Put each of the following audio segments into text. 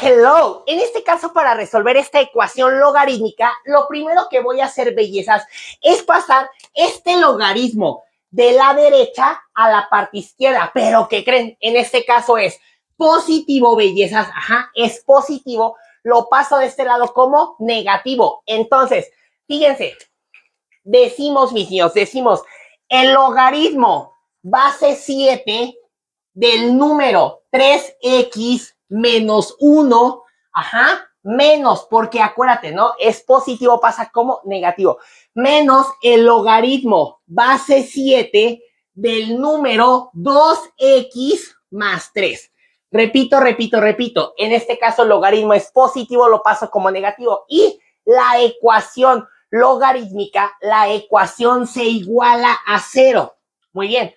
Hello, En este caso, para resolver esta ecuación logarítmica, lo primero que voy a hacer, bellezas, es pasar este logaritmo de la derecha a la parte izquierda. Pero, que creen? En este caso es positivo, bellezas. Ajá, es positivo. Lo paso de este lado como negativo. Entonces, fíjense, decimos, mis niños, decimos, el logaritmo base 7 del número 3x menos 1, ajá, menos, porque acuérdate, ¿no? Es positivo, pasa como negativo, menos el logaritmo base 7 del número 2x más 3. Repito, repito, repito, en este caso el logaritmo es positivo, lo paso como negativo y la ecuación logarítmica, la ecuación se iguala a cero. Muy bien.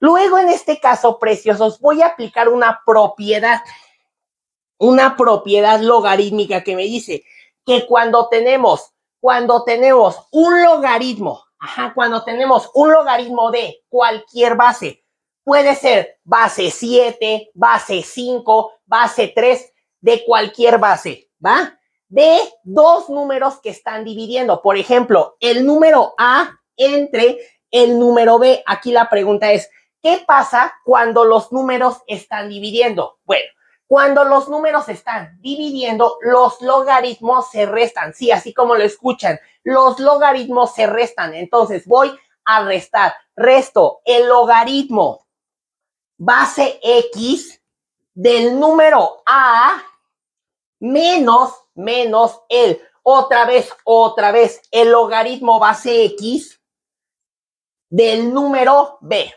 Luego, en este caso, preciosos, voy a aplicar una propiedad una propiedad logarítmica que me dice que cuando tenemos, cuando tenemos un logaritmo, cuando tenemos un logaritmo de cualquier base, puede ser base 7, base 5, base 3, de cualquier base, ¿va? De dos números que están dividiendo. Por ejemplo, el número A entre el número B. Aquí la pregunta es, ¿qué pasa cuando los números están dividiendo? Bueno, cuando los números están dividiendo, los logaritmos se restan. Sí, así como lo escuchan, los logaritmos se restan. Entonces voy a restar. Resto el logaritmo base X del número A menos, menos el, otra vez, otra vez, el logaritmo base X del número B.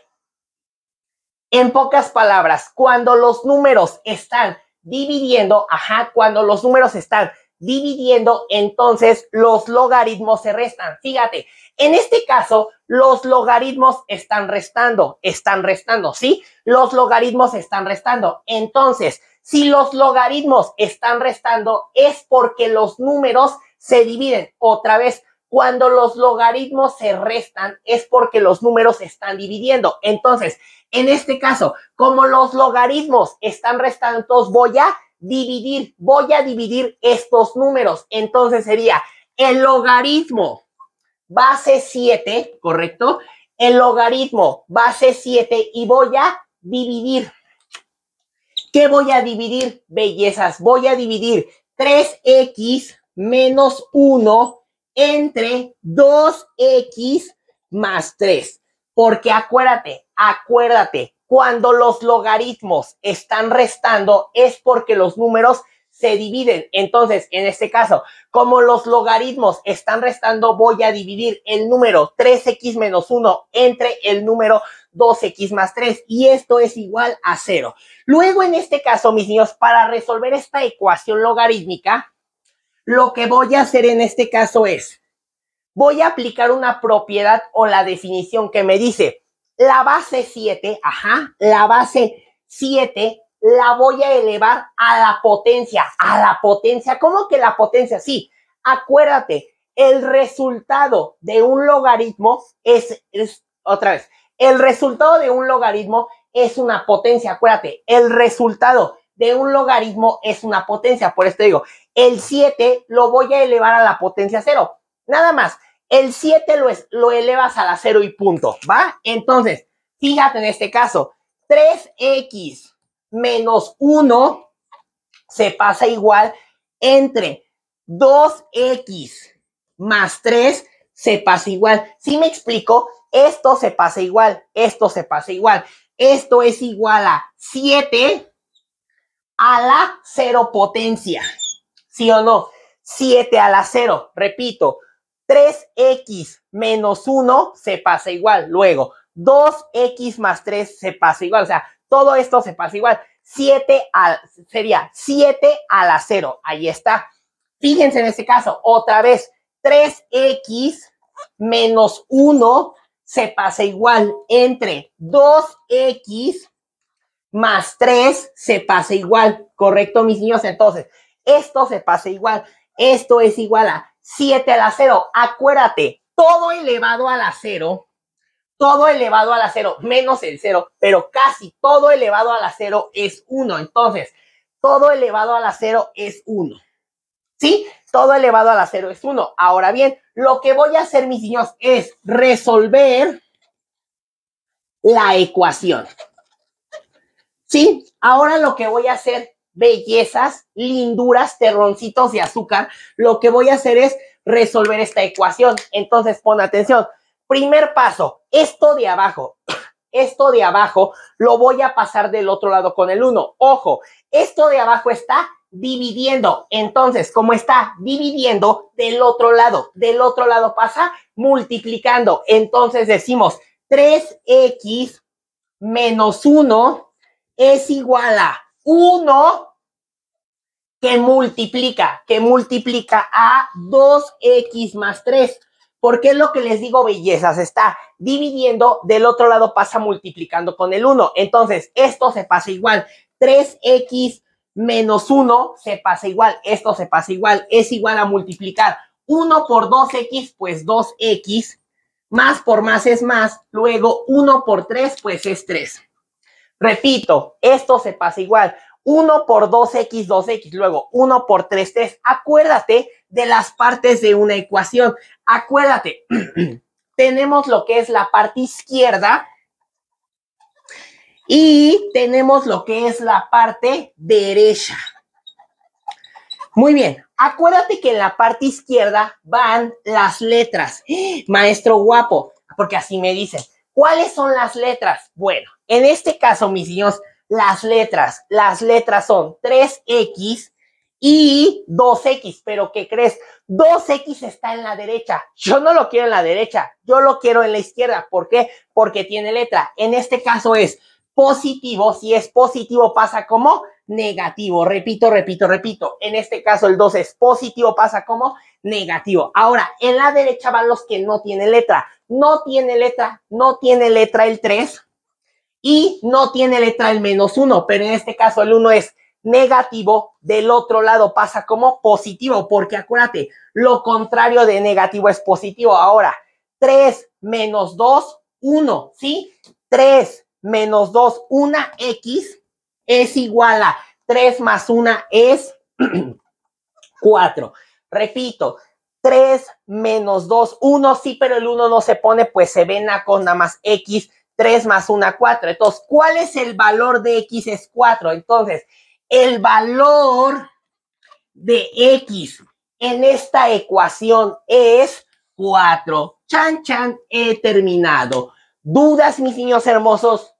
En pocas palabras, cuando los números están dividiendo, ajá, cuando los números están dividiendo, entonces los logaritmos se restan. Fíjate, en este caso, los logaritmos están restando, están restando, ¿sí? Los logaritmos están restando. Entonces, si los logaritmos están restando, es porque los números se dividen. Otra vez, cuando los logaritmos se restan es porque los números están dividiendo. Entonces, en este caso, como los logaritmos están restantes, voy a dividir, voy a dividir estos números. Entonces sería el logaritmo base 7, ¿correcto? El logaritmo base 7 y voy a dividir. ¿Qué voy a dividir, bellezas? Voy a dividir 3x menos 1 entre 2x más 3. Porque acuérdate, acuérdate, cuando los logaritmos están restando es porque los números se dividen. Entonces, en este caso, como los logaritmos están restando, voy a dividir el número 3x menos 1 entre el número 2x más 3 y esto es igual a 0. Luego, en este caso, mis niños, para resolver esta ecuación logarítmica, lo que voy a hacer en este caso es, voy a aplicar una propiedad o la definición que me dice la base 7, ajá, la base 7 la voy a elevar a la potencia, a la potencia. ¿Cómo que la potencia? Sí, acuérdate, el resultado de un logaritmo es, es otra vez, el resultado de un logaritmo es una potencia, acuérdate, el resultado de un logaritmo es una potencia. Por esto digo, el 7 lo voy a elevar a la potencia 0. Nada más. El 7 lo, lo elevas a la 0 y punto. ¿Va? Entonces, fíjate en este caso. 3x menos 1 se pasa igual entre 2x más 3 se pasa igual. Si me explico, esto se pasa igual, esto se pasa igual. Esto es igual a 7 a la cero potencia. ¿Sí o no? 7 a la 0. Repito, 3x menos 1 se pasa igual. Luego, 2x más 3 se pasa igual. O sea, todo esto se pasa igual. 7 a, sería 7 a la 0. Ahí está. Fíjense en este caso, otra vez, 3x menos 1 se pasa igual entre 2x más 3 se pasa igual, ¿correcto, mis niños? Entonces, esto se pasa igual, esto es igual a 7 a la 0. Acuérdate, todo elevado a la 0, todo elevado a la 0, menos el 0, pero casi todo elevado a la 0 es 1. Entonces, todo elevado a la 0 es 1. ¿Sí? Todo elevado a la 0 es 1. Ahora bien, lo que voy a hacer, mis niños, es resolver la ecuación. ¿sí? Ahora lo que voy a hacer, bellezas, linduras, terroncitos de azúcar, lo que voy a hacer es resolver esta ecuación. Entonces, pon atención. Primer paso, esto de abajo, esto de abajo lo voy a pasar del otro lado con el 1. Ojo, esto de abajo está dividiendo. Entonces, como está dividiendo del otro lado, del otro lado pasa multiplicando. Entonces decimos 3x menos 1 es igual a 1 que multiplica, que multiplica a 2x más 3. Porque es lo que les digo, belleza, se está dividiendo, del otro lado pasa multiplicando con el 1. Entonces, esto se pasa igual. 3x menos 1 se pasa igual, esto se pasa igual, es igual a multiplicar 1 por 2x, pues 2x, más por más es más, luego 1 por 3, pues es 3. Repito, esto se pasa igual. 1 por 2x, 2x, luego 1 por 3, 3. Acuérdate de las partes de una ecuación. Acuérdate, tenemos lo que es la parte izquierda y tenemos lo que es la parte derecha. Muy bien, acuérdate que en la parte izquierda van las letras. ¡Ah! Maestro guapo, porque así me dicen. ¿Cuáles son las letras? Bueno, en este caso, mis niños, las letras, las letras son 3X y 2X, pero ¿qué crees? 2X está en la derecha. Yo no lo quiero en la derecha, yo lo quiero en la izquierda. ¿Por qué? Porque tiene letra. En este caso es positivo, si es positivo pasa como negativo. Repito, repito, repito. En este caso el 2 es positivo, pasa como negativo. Ahora, en la derecha van los que no tienen letra. No tiene letra, no tiene letra el 3, y no tiene letra el menos 1, pero en este caso el 1 es negativo, del otro lado pasa como positivo, porque acuérdate, lo contrario de negativo es positivo. Ahora, 3 menos 2, 1, ¿sí? 3 menos 2, 1, X es igual a 3 más 1 es 4. Repito, 3 menos 2, 1, sí, pero el 1 no se pone, pues se ven acá con nada más X 3 más 1, 4. Entonces, ¿cuál es el valor de X es 4? Entonces, el valor de X en esta ecuación es 4. Chan, chan, he terminado. ¿Dudas, mis niños hermosos?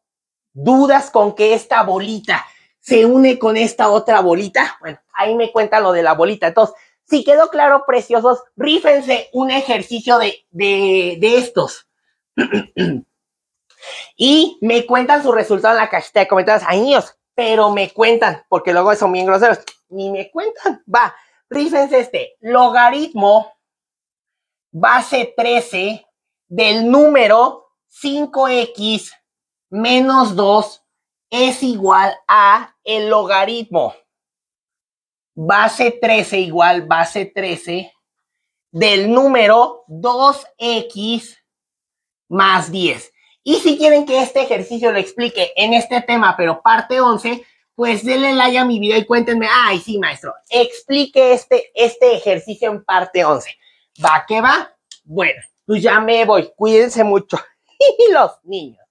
¿Dudas con que esta bolita se une con esta otra bolita? Bueno, ahí me cuenta lo de la bolita. Entonces, si quedó claro, preciosos, rífense un ejercicio de, de, de estos. y me cuentan su resultado en la cajita de comentarios. Años, pero me cuentan, porque luego son bien groseros. Ni me cuentan. Va, rífense este. Logaritmo base 13 del número 5x menos 2 es igual a el logaritmo base 13 igual base 13 del número 2x más 10. Y si quieren que este ejercicio lo explique en este tema, pero parte 11, pues denle like a mi video y cuéntenme, ay, sí, maestro, explique este, este ejercicio en parte 11. ¿Va que va? Bueno, pues ya me voy. Cuídense mucho. Y los niños.